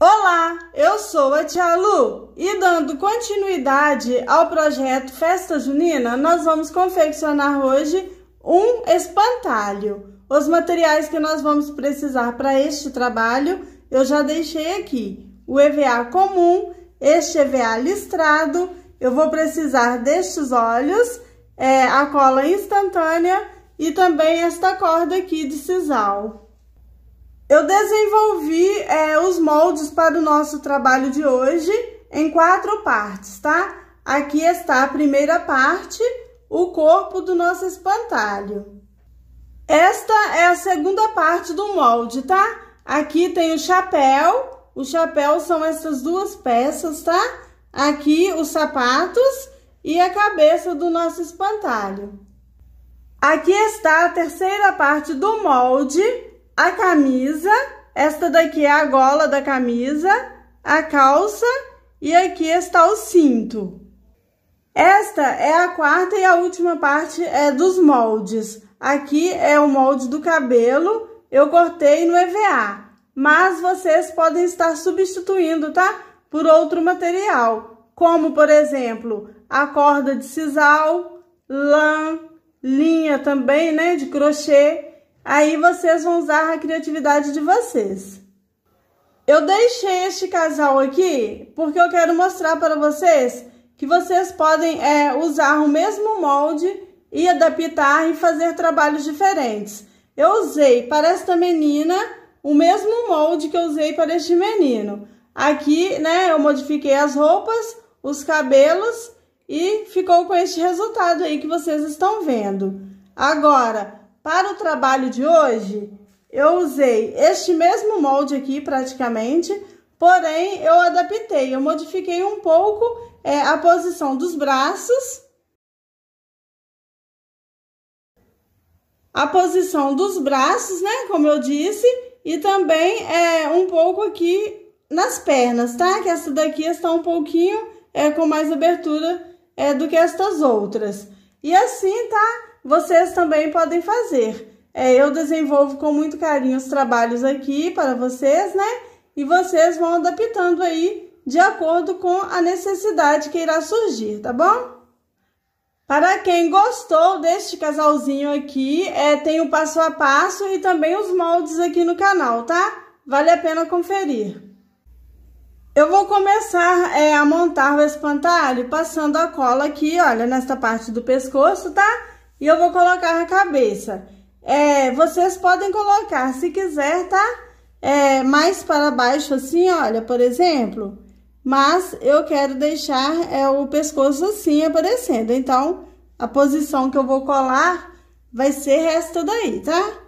Olá, eu sou a Tia Lu e dando continuidade ao projeto Festa Junina, nós vamos confeccionar hoje um espantalho. Os materiais que nós vamos precisar para este trabalho, eu já deixei aqui. O EVA comum, este EVA listrado, eu vou precisar destes olhos, é, a cola instantânea e também esta corda aqui de sisal. Eu desenvolvi é, os moldes para o nosso trabalho de hoje em quatro partes, tá? Aqui está a primeira parte, o corpo do nosso espantalho. Esta é a segunda parte do molde, tá? Aqui tem o chapéu, o chapéu são essas duas peças, tá? Aqui os sapatos e a cabeça do nosso espantalho. Aqui está a terceira parte do molde, a camisa, esta daqui é a gola da camisa, a calça e aqui está o cinto. Esta é a quarta e a última parte é dos moldes. Aqui é o molde do cabelo, eu cortei no EVA, mas vocês podem estar substituindo, tá? Por outro material, como por exemplo, a corda de sisal, lã, linha também, né, de crochê Aí vocês vão usar a criatividade de vocês. Eu deixei este casal aqui porque eu quero mostrar para vocês que vocês podem é, usar o mesmo molde e adaptar e fazer trabalhos diferentes. Eu usei para esta menina o mesmo molde que eu usei para este menino. Aqui, né, eu modifiquei as roupas, os cabelos e ficou com este resultado aí que vocês estão vendo. Agora, para o trabalho de hoje, eu usei este mesmo molde aqui praticamente, porém eu adaptei, eu modifiquei um pouco é, a posição dos braços, a posição dos braços, né, como eu disse, e também é, um pouco aqui nas pernas, tá? Que essa daqui está um pouquinho é, com mais abertura é, do que estas outras. E assim, tá? vocês também podem fazer. É, eu desenvolvo com muito carinho os trabalhos aqui para vocês, né? E vocês vão adaptando aí de acordo com a necessidade que irá surgir, tá bom? Para quem gostou deste casalzinho aqui, é, tem o passo a passo e também os moldes aqui no canal, tá? Vale a pena conferir. Eu vou começar é, a montar o espantalho passando a cola aqui, olha, nesta parte do pescoço, Tá? e eu vou colocar a cabeça. É, vocês podem colocar, se quiser, tá? É, mais para baixo assim, olha, por exemplo. Mas eu quero deixar é, o pescoço assim aparecendo. Então, a posição que eu vou colar vai ser esta daí, tá?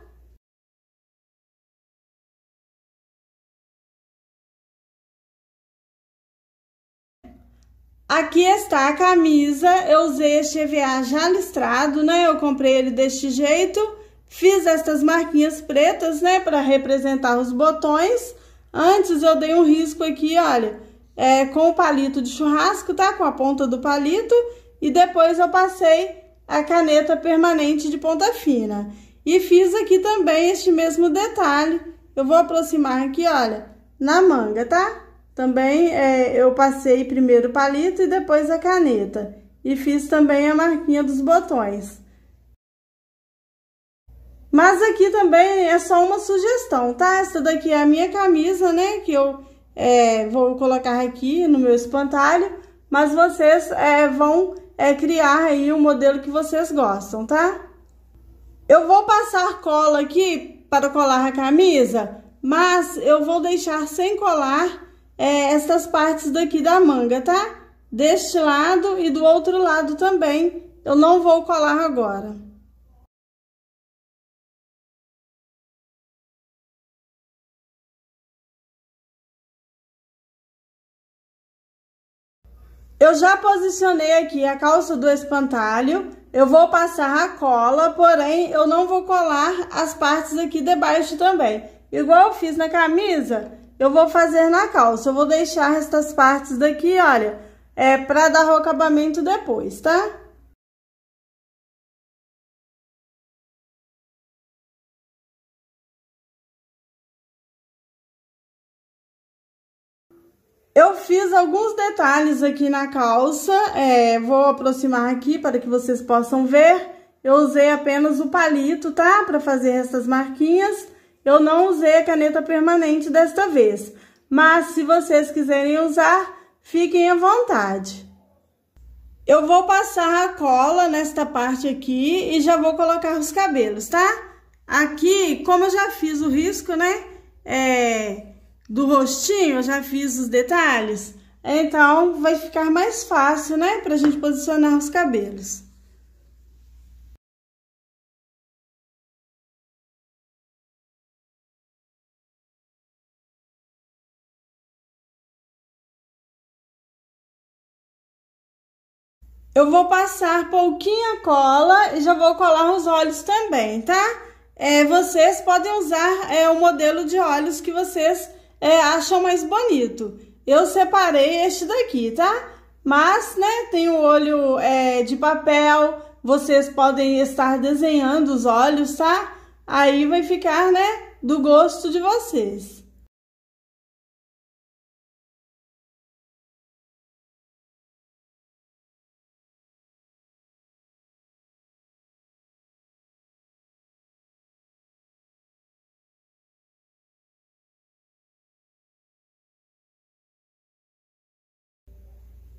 Aqui está a camisa, eu usei este EVA já listrado, né? Eu comprei ele deste jeito, fiz estas marquinhas pretas, né? Para representar os botões. Antes eu dei um risco aqui, olha, é, com o palito de churrasco, tá? Com a ponta do palito. E depois eu passei a caneta permanente de ponta fina. E fiz aqui também este mesmo detalhe. Eu vou aproximar aqui, olha, na manga, tá? Também é, eu passei primeiro o palito e depois a caneta. E fiz também a marquinha dos botões. Mas aqui também é só uma sugestão, tá? Essa daqui é a minha camisa, né? Que eu é, vou colocar aqui no meu espantalho. Mas vocês é, vão é, criar aí o um modelo que vocês gostam, tá? Eu vou passar cola aqui para colar a camisa, mas eu vou deixar sem colar é, essas partes daqui da manga, tá? Deste lado e do outro lado também. Eu não vou colar agora. Eu já posicionei aqui a calça do espantalho, eu vou passar a cola, porém eu não vou colar as partes aqui debaixo também. Igual eu fiz na camisa, eu vou fazer na calça. Eu vou deixar estas partes daqui, olha, é para dar o acabamento depois, tá? Eu fiz alguns detalhes aqui na calça, é, vou aproximar aqui para que vocês possam ver. Eu usei apenas o palito, tá? Para fazer essas marquinhas. Eu não usei a caneta permanente desta vez, mas se vocês quiserem usar, fiquem à vontade. Eu vou passar a cola nesta parte aqui e já vou colocar os cabelos, tá? Aqui, como eu já fiz o risco, né, é, do rostinho, eu já fiz os detalhes, então vai ficar mais fácil, né, pra gente posicionar os cabelos. Eu vou passar pouquinha cola e já vou colar os olhos também, tá? É, vocês podem usar é, o modelo de olhos que vocês é, acham mais bonito. Eu separei este daqui, tá? Mas, né, tem o um olho é, de papel, vocês podem estar desenhando os olhos, tá? Aí vai ficar, né, do gosto de vocês.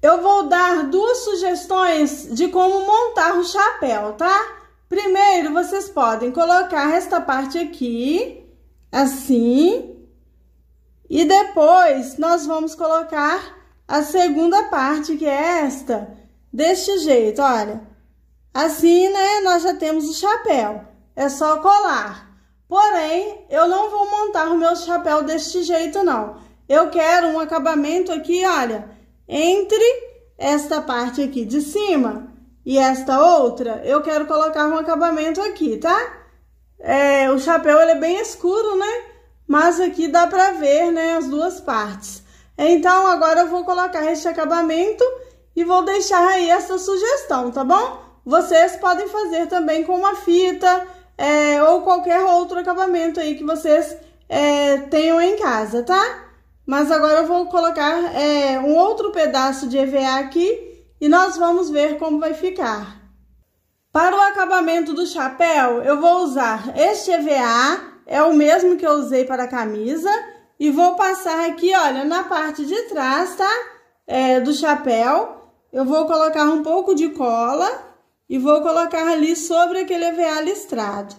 Eu vou dar duas sugestões de como montar o chapéu, tá? Primeiro, vocês podem colocar esta parte aqui, assim. E depois, nós vamos colocar a segunda parte, que é esta, deste jeito, olha. Assim, né, nós já temos o chapéu. É só colar. Porém, eu não vou montar o meu chapéu deste jeito, não. Eu quero um acabamento aqui, olha entre esta parte aqui de cima e esta outra, eu quero colocar um acabamento aqui, tá? É, o chapéu ele é bem escuro, né? Mas aqui dá pra ver, né, as duas partes. Então, agora eu vou colocar este acabamento e vou deixar aí essa sugestão, tá bom? Vocês podem fazer também com uma fita é, ou qualquer outro acabamento aí que vocês é, tenham em casa, tá? Mas agora eu vou colocar é, um outro pedaço de EVA aqui e nós vamos ver como vai ficar. Para o acabamento do chapéu, eu vou usar este EVA, é o mesmo que eu usei para a camisa, e vou passar aqui, olha, na parte de trás, tá? É, do chapéu, eu vou colocar um pouco de cola e vou colocar ali sobre aquele EVA listrado.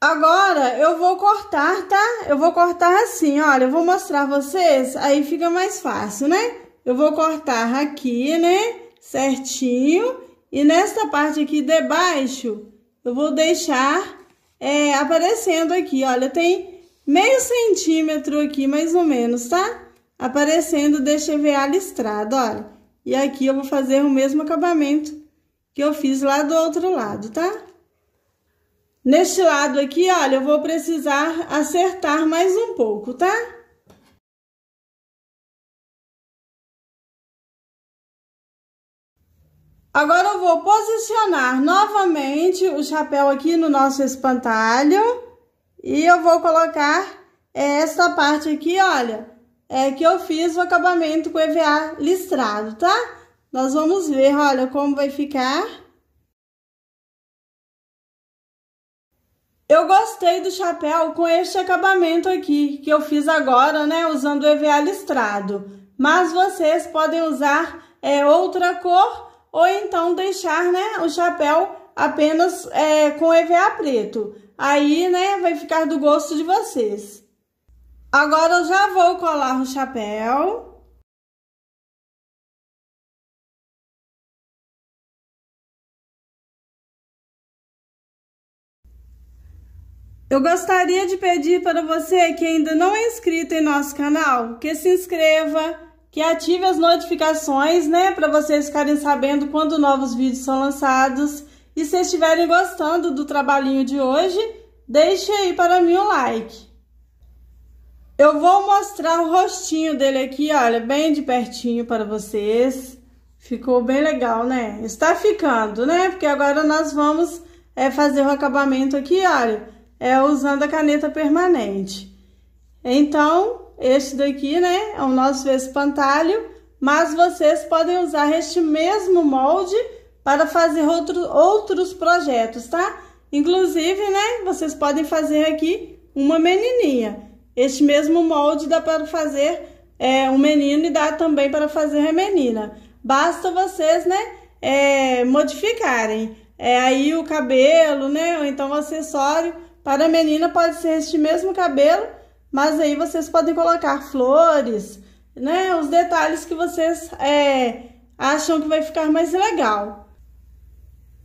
Agora eu vou cortar, tá? Eu vou cortar assim, olha, eu vou mostrar vocês, aí fica mais fácil, né? Eu vou cortar aqui, né? Certinho. E nesta parte aqui de baixo, eu vou deixar é, aparecendo aqui, olha, tem meio centímetro aqui, mais ou menos, tá? Aparecendo, deixa eu ver a listrada, olha. E aqui eu vou fazer o mesmo acabamento que eu fiz lá do outro lado, tá? Neste lado aqui, olha, eu vou precisar acertar mais um pouco, tá? Agora eu vou posicionar novamente o chapéu aqui no nosso espantalho e eu vou colocar essa parte aqui, olha, é que eu fiz o acabamento com EVA listrado, tá? Nós vamos ver, olha, como vai ficar. Eu gostei do chapéu com este acabamento aqui, que eu fiz agora, né, usando o EVA listrado. Mas vocês podem usar é, outra cor ou então deixar, né, o chapéu apenas é, com EVA preto. Aí, né, vai ficar do gosto de vocês. Agora eu já vou colar o chapéu. Eu gostaria de pedir para você que ainda não é inscrito em nosso canal, que se inscreva, que ative as notificações, né, para vocês ficarem sabendo quando novos vídeos são lançados. E se estiverem gostando do trabalhinho de hoje, deixe aí para mim o um like. Eu vou mostrar o rostinho dele aqui, olha, bem de pertinho para vocês. Ficou bem legal, né? Está ficando, né? Porque agora nós vamos é, fazer o acabamento aqui, olha é usando a caneta permanente. Então, este daqui, né, é o nosso espantalho, mas vocês podem usar este mesmo molde para fazer outro, outros projetos, tá? Inclusive, né, vocês podem fazer aqui uma menininha. Este mesmo molde dá para fazer é, um menino e dá também para fazer a menina. Basta vocês, né, é, modificarem. É, aí o cabelo, né, ou então o acessório para a menina pode ser este mesmo cabelo, mas aí vocês podem colocar flores, né? Os detalhes que vocês é, acham que vai ficar mais legal.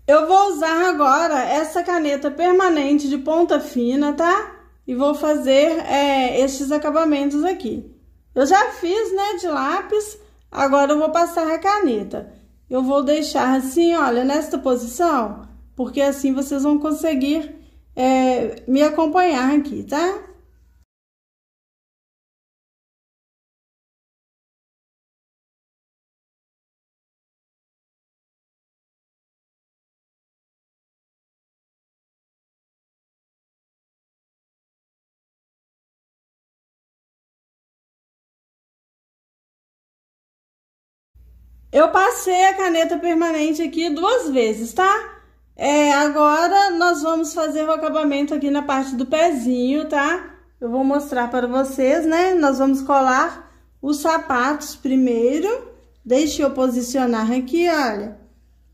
Eu vou usar agora essa caneta permanente de ponta fina, tá? E vou fazer é, estes acabamentos aqui. Eu já fiz, né, de lápis, agora eu vou passar a caneta. Eu vou deixar assim, olha, nesta posição, porque assim vocês vão conseguir é, me acompanhar aqui, tá? Eu passei a caneta permanente aqui duas vezes, tá? É, agora nós vamos fazer o acabamento aqui na parte do pezinho, tá? Eu vou mostrar para vocês, né? Nós vamos colar os sapatos primeiro. Deixa eu posicionar aqui, olha.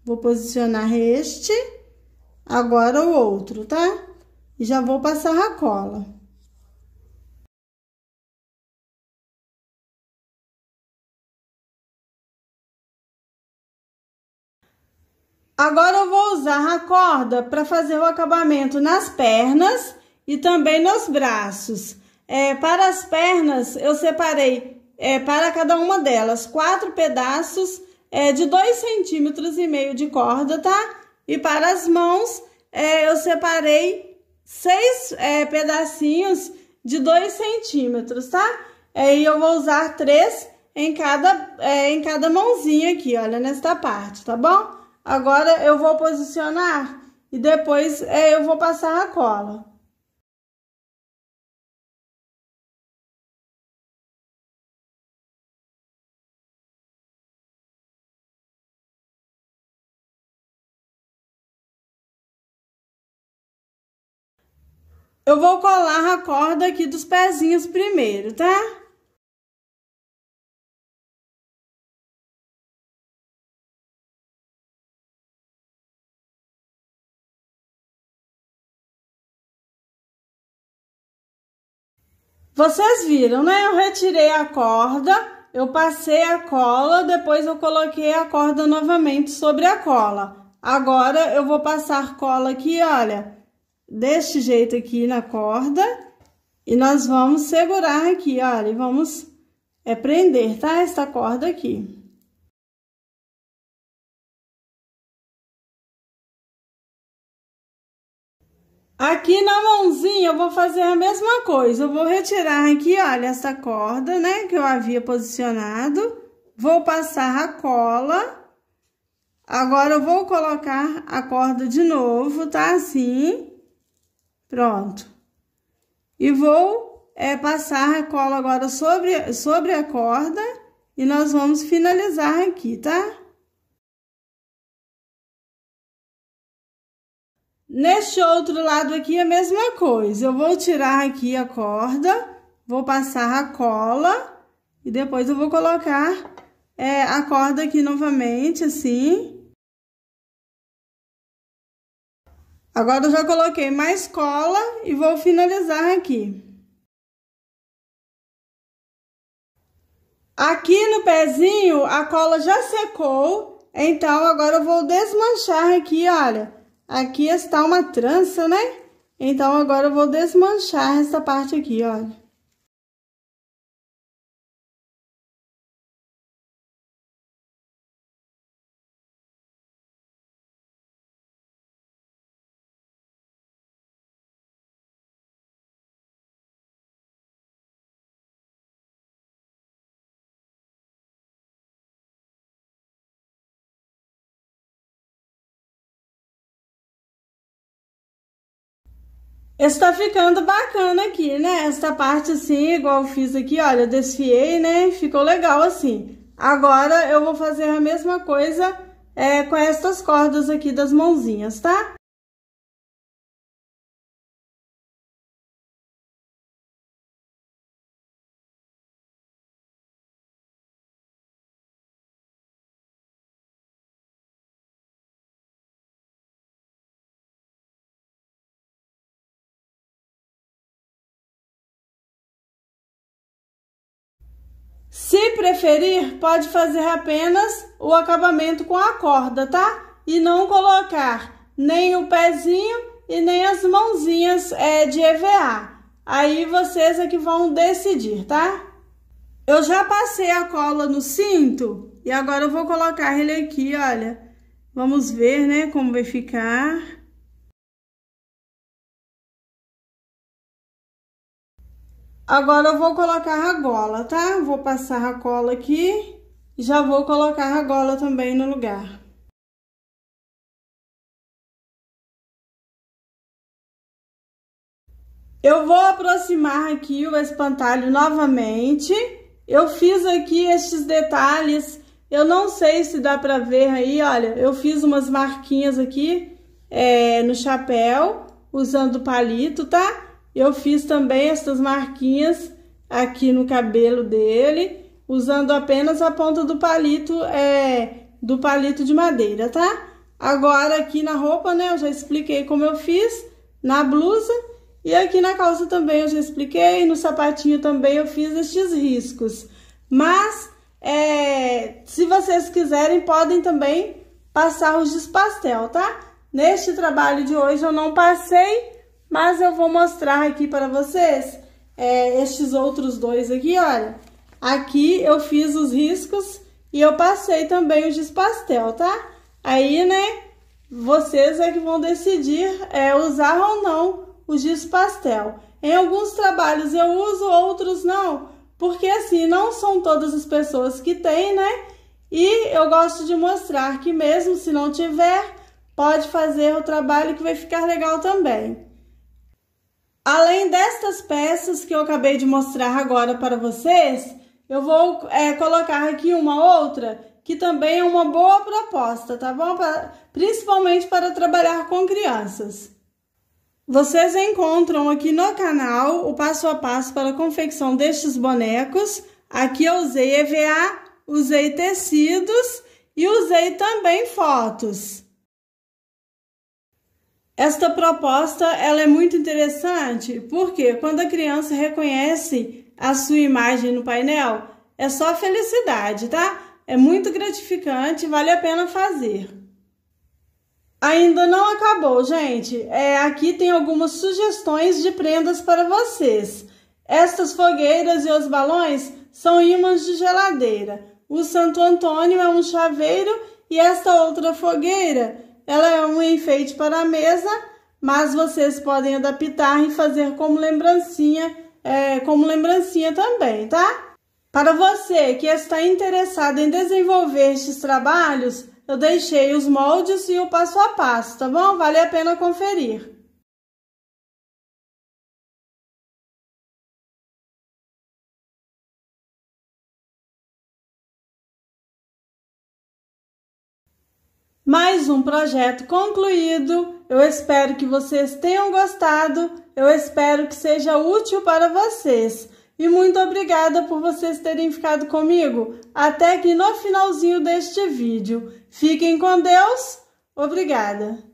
Vou posicionar este, agora o outro, tá? E já vou passar a cola. Agora eu vou usar a corda para fazer o acabamento nas pernas e também nos braços. É, para as pernas, eu separei é, para cada uma delas quatro pedaços é, de 2,5 centímetros e meio de corda, tá? E para as mãos, é, eu separei seis é, pedacinhos de 2 centímetros, tá? É, e eu vou usar três em cada, em cada mãozinha aqui, olha, nesta parte, tá bom? Agora eu vou posicionar e depois é, eu vou passar a cola. Eu vou colar a corda aqui dos pezinhos primeiro, tá? Vocês viram, né? Eu retirei a corda, eu passei a cola, depois eu coloquei a corda novamente sobre a cola. Agora, eu vou passar cola aqui, olha, deste jeito aqui na corda. E nós vamos segurar aqui, olha, e vamos é, prender, tá? Esta corda aqui. Aqui na mãozinha eu vou fazer a mesma coisa. Eu vou retirar aqui, olha, essa corda, né, que eu havia posicionado. Vou passar a cola. Agora eu vou colocar a corda de novo, tá? Assim. Pronto. E vou é, passar a cola agora sobre, sobre a corda e nós vamos finalizar aqui, tá? Neste outro lado aqui é a mesma coisa. Eu vou tirar aqui a corda, vou passar a cola e depois eu vou colocar é, a corda aqui novamente, assim. Agora eu já coloquei mais cola e vou finalizar aqui. Aqui no pezinho a cola já secou, então agora eu vou desmanchar aqui, olha Aqui está uma trança, né? Então, agora eu vou desmanchar essa parte aqui, olha. Está ficando bacana aqui, né? Esta parte assim, igual eu fiz aqui, olha, eu desfiei, né? Ficou legal assim. Agora eu vou fazer a mesma coisa é, com estas cordas aqui das mãozinhas, tá? preferir, pode fazer apenas o acabamento com a corda, tá? E não colocar nem o pezinho e nem as mãozinhas é, de EVA. Aí vocês é que vão decidir, tá? Eu já passei a cola no cinto e agora eu vou colocar ele aqui, olha. Vamos ver, né, como vai ficar. Agora, eu vou colocar a gola, tá? vou passar a cola aqui já vou colocar a gola também no lugar. Eu vou aproximar aqui o espantalho novamente. Eu fiz aqui estes detalhes, eu não sei se dá pra ver aí, olha, eu fiz umas marquinhas aqui é, no chapéu, usando palito, Tá? Eu fiz também estas marquinhas aqui no cabelo dele, usando apenas a ponta do palito, é, do palito de madeira, tá? Agora aqui na roupa, né, eu já expliquei como eu fiz, na blusa e aqui na calça também eu já expliquei, no sapatinho também eu fiz estes riscos. Mas, é, se vocês quiserem, podem também passar os de pastel, tá? Neste trabalho de hoje eu não passei, mas eu vou mostrar aqui para vocês é, estes outros dois aqui, olha. Aqui eu fiz os riscos e eu passei também o giz pastel, tá? Aí, né, vocês é que vão decidir é, usar ou não o giz pastel. Em alguns trabalhos eu uso, outros não, porque assim, não são todas as pessoas que têm, né? E eu gosto de mostrar que mesmo se não tiver, pode fazer o trabalho que vai ficar legal também. Além destas peças que eu acabei de mostrar agora para vocês, eu vou é, colocar aqui uma outra que também é uma boa proposta, tá bom? principalmente para trabalhar com crianças. Vocês encontram aqui no canal o passo a passo para a confecção destes bonecos. Aqui eu usei EVA, usei tecidos e usei também fotos. Esta proposta ela é muito interessante porque quando a criança reconhece a sua imagem no painel, é só felicidade, tá? É muito gratificante, vale a pena fazer. Ainda não acabou, gente. É, aqui tem algumas sugestões de prendas para vocês. Estas fogueiras e os balões são ímãs de geladeira. O Santo Antônio é um chaveiro e esta outra fogueira ela é um enfeite para a mesa, mas vocês podem adaptar e fazer como lembrancinha, é, como lembrancinha também, tá? Para você que está interessado em desenvolver estes trabalhos, eu deixei os moldes e o passo a passo, tá bom? Vale a pena conferir. mais um projeto concluído. Eu espero que vocês tenham gostado. Eu espero que seja útil para vocês. E muito obrigada por vocês terem ficado comigo até aqui no finalzinho deste vídeo. Fiquem com Deus. Obrigada.